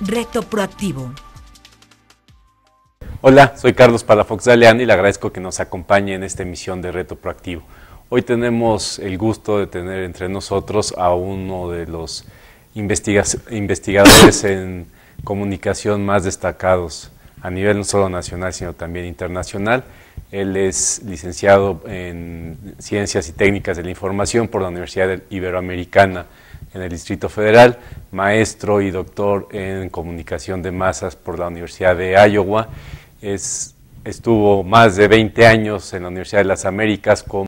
Reto Proactivo. Hola, soy Carlos Palafox Aleán y le agradezco que nos acompañe en esta emisión de Reto Proactivo. Hoy tenemos el gusto de tener entre nosotros a uno de los investigadores en comunicación más destacados a nivel no solo nacional, sino también internacional. Él es licenciado en Ciencias y Técnicas de la Información por la Universidad Iberoamericana en el Distrito Federal, maestro y doctor en comunicación de masas por la Universidad de Iowa. Es, estuvo más de 20 años en la Universidad de las Américas como